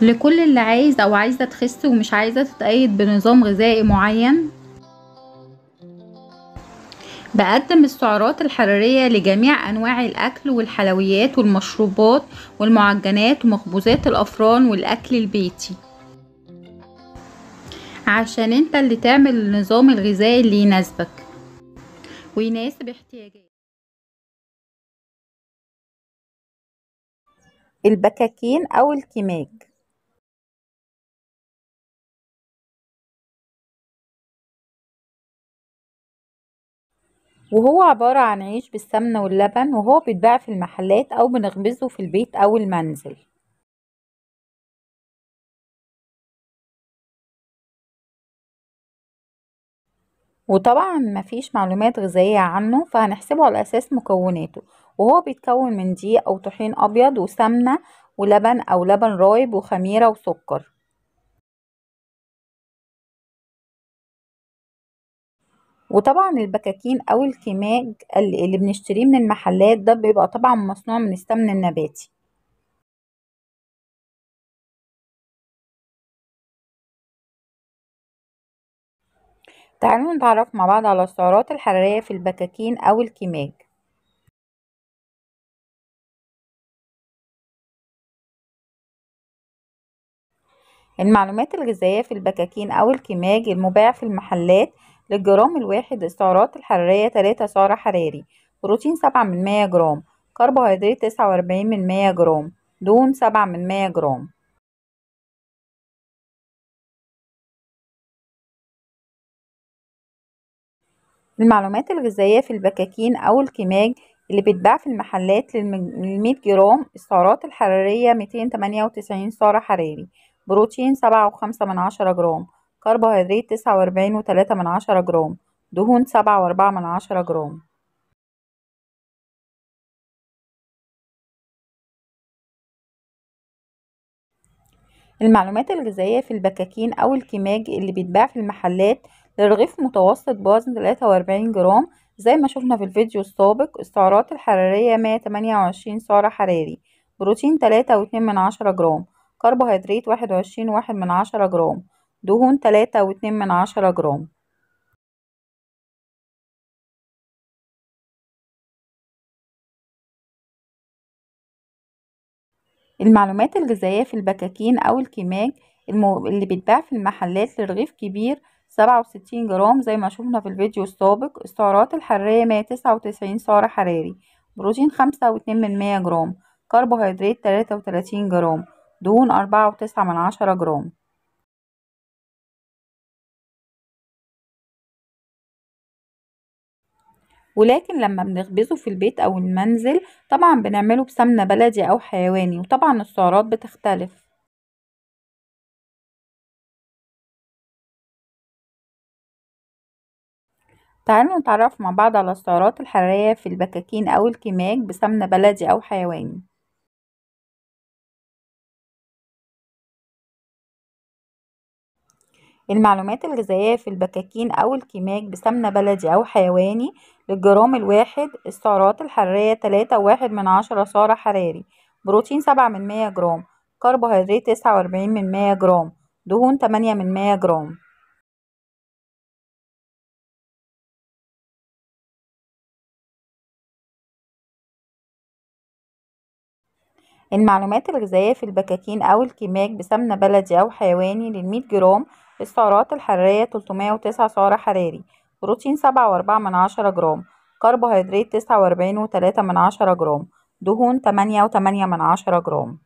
لكل اللي عايز او عايزه تخس ومش عايزه تتقيد بنظام غذائي معين بقدم السعرات الحرارية لجميع أنواع الأكل والحلويات والمشروبات والمعجنات ومخبوزات الأفران والأكل البيتي عشان انت اللي تعمل النظام الغذائي اللي يناسبك ويناسب احتياجاتك البكاكين أو الكيماج وهو عبارة عن عيش بالسمنة واللبن وهو بيتباع في المحلات أو بنخبزه في البيت أو المنزل وطبعا مفيش معلومات غذائية عنه فهنحسبه على أساس مكوناته وهو بيتكون من دي أو طحين أبيض وسمنة ولبن أو لبن رايب وخميرة وسكر وطبعا البكاكين أو الكماج اللي بنشتريه من المحلات ده بيبقى طبعا مصنوع من السمن النباتي تعالوا نتعرف مع بعض على السعرات الحرارية في البكاكين أو الكماج المعلومات الغذائية في البكاكين أو الكماج المباع في المحلات للجرام الواحد السعرات الحرارية 3 سعر حراري بروتين 7 من 100 جرام كربوهيدرات 49 من 100 جرام دون 7 من 100 جرام المعلومات الغذائية في البكاكين أو الكماج اللي بتباع في المحلات للمية جرام السعرات الحرارية 298 سعر حراري بروتين سبعة وخمسة من عشرة جرام كربوهيدرات تسعة وأربعين وتلاتة من عشرة جرام دهون سبعة وأربعة من عشرة جرام المعلومات الغذائية في البكاكين أو الكيماج اللي بيتباع في المحلات لرغيف متوسط بوزن 43 جرام زي ما شفنا في الفيديو السابق السعرات الحرارية 128 سعر حراري بروتين 3.2 جرام كربوهيدرات واحد وعشرين واحد من عشرة جرام دهون تلاتة واتنين من عشرة جرام المعلومات الغذائية في البكاكين أو الكيماج اللي بيتباع في المحلات لرغيف كبير سبعة وستين جرام زي ما شوفنا في الفيديو السابق السعرات الحرارية مية تسعة وتسعين سعر حراري بروتين خمسة واتنين من مية جرام كربوهيدرات تلاتة وتلاتين جرام دهون أربعة وتسعة من عشرة جرام ولكن لما بنخبزه في البيت او المنزل طبعا بنعمله بسمنة بلدي او حيواني وطبعا السعرات بتختلف تعالوا نتعرف مع بعض على السعرات الحرارية في البكاكين او الكماج بسمنة بلدي او حيواني المعلومات الغذائية في البكاكين أو الكيماج بسمنة بلدي أو حيواني للجرام الواحد السعرات الحرارية تلاتة واحد من عشرة سعر حراري بروتين سبعة من مية جرام كربوهيدرات تسعة وأربعين من مية جرام دهون تمانية من مية جرام المعلومات الغذائية في البكاكين أو الكيماك بسمنة بلدي أو حيواني للمية جرام السعرات الحرارية تلتمية وتسعة سعر حراري بروتين سبعة وأربعة من عشرة جرام كربوهيدرات تسعة وأربعين وتلاتة من عشرة جرام دهون تمانية وتمانية من عشرة جرام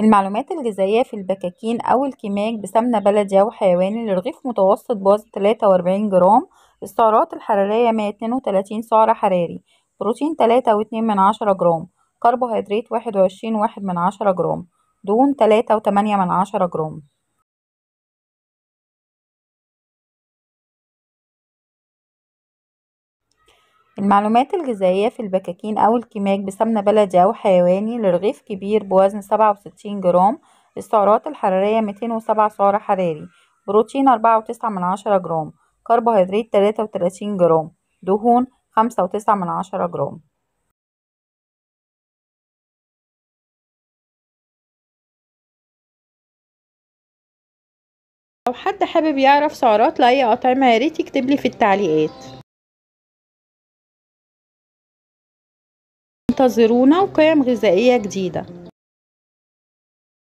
المعلومات الغذائية في البكاكين أو الكيماج بسمنة بلدي أو حيواني للرغيف متوسط باظ 43 جرام السعرات الحرارية 132 سعر حراري بروتين 3.2 من عشرة جرام كربوهيدرات 21.1 من عشرة جرام دهون 3.8 من عشرة جرام المعلومات الغذائية في البكاكين أو الكماج بسمنة بلدي أو حيواني لرغيف كبير بوزن سبعة وستين جرام السعرات الحرارية ميتين وسبعة سعر حراري بروتين أربعة وتسعة من عشرة جرام كربوهيدرات تلاتة وتلاتين جرام دهون خمسة وتسعة من عشرة جرام لو حد حابب يعرف سعرات لأي أطعمة ياريت يكتبلي في التعليقات انتظرونا وقيم غذائية جديدة